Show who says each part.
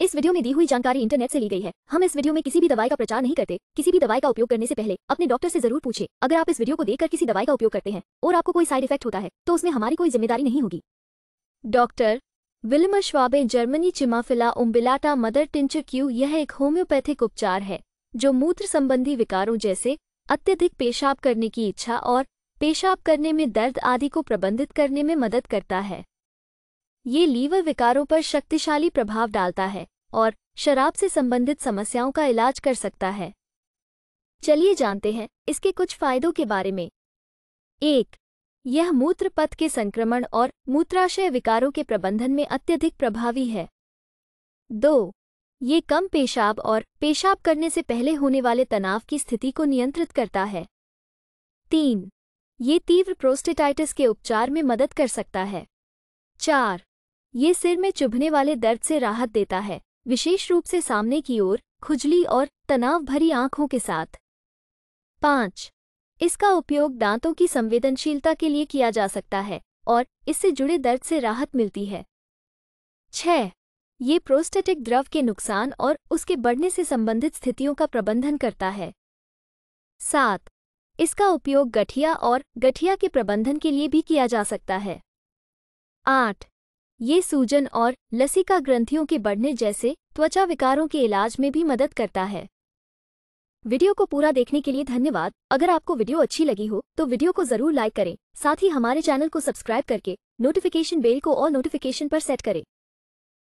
Speaker 1: इस वीडियो में दी हुई जानकारी इंटरनेट से ली गई है हम इस वीडियो में किसी भी दवाई का प्रचार नहीं करते किसी भी दवाई का उपयोग करने से पहले अपने डॉक्टर से जरूर पूछे अगर आप इस वीडियो को देखकर किसी दवाई का उपयोग करते हैं और आपको कोई साइड इफेक्ट होता है तो उसमें हमारी कोई जिम्मेदारी नहीं होगी doctor Willmar Schwabe Germany Chimaphila umbellata mother tincture Q यह एक होम्योपैथिक उपचार है जो मूत्र संबंधी विकारों जैसे अत्यधिक पेशाब करने की इच्छा और पेशाब करने में दर्द आदि को प्रबंधित करने में मदद करता है ये लीवर विकारों पर शक्तिशाली प्रभाव डालता है और शराब से संबंधित समस्याओं का इलाज कर सकता है चलिए जानते हैं इसके कुछ फायदों के बारे में एक यह मूत्र पथ के संक्रमण और मूत्राशय विकारों के प्रबंधन में अत्यधिक प्रभावी है दो ये कम पेशाब और पेशाब करने से पहले होने वाले तनाव की स्थिति को नियंत्रित करता है तीन ये तीव्र प्रोस्टेटाइटिस के उपचार में मदद कर सकता है चार ये सिर में चुभने वाले दर्द से राहत देता है विशेष रूप से सामने की ओर खुजली और तनाव भरी आंखों के साथ पाँच इसका उपयोग दांतों की संवेदनशीलता के लिए किया जा सकता है और इससे जुड़े दर्द से राहत मिलती है छ ये प्रोस्टेटिक द्रव के नुकसान और उसके बढ़ने से संबंधित स्थितियों का प्रबंधन करता है सात इसका उपयोग गठिया और गठिया के प्रबंधन के लिए भी किया जा सकता है आठ ये सूजन और लसिका ग्रंथियों के बढ़ने जैसे त्वचा विकारों के इलाज में भी मदद करता है वीडियो को पूरा देखने के लिए धन्यवाद अगर आपको वीडियो अच्छी लगी हो तो वीडियो को जरूर लाइक करें साथ ही हमारे चैनल को सब्सक्राइब करके नोटिफिकेशन बेल को और नोटिफिकेशन पर सेट करें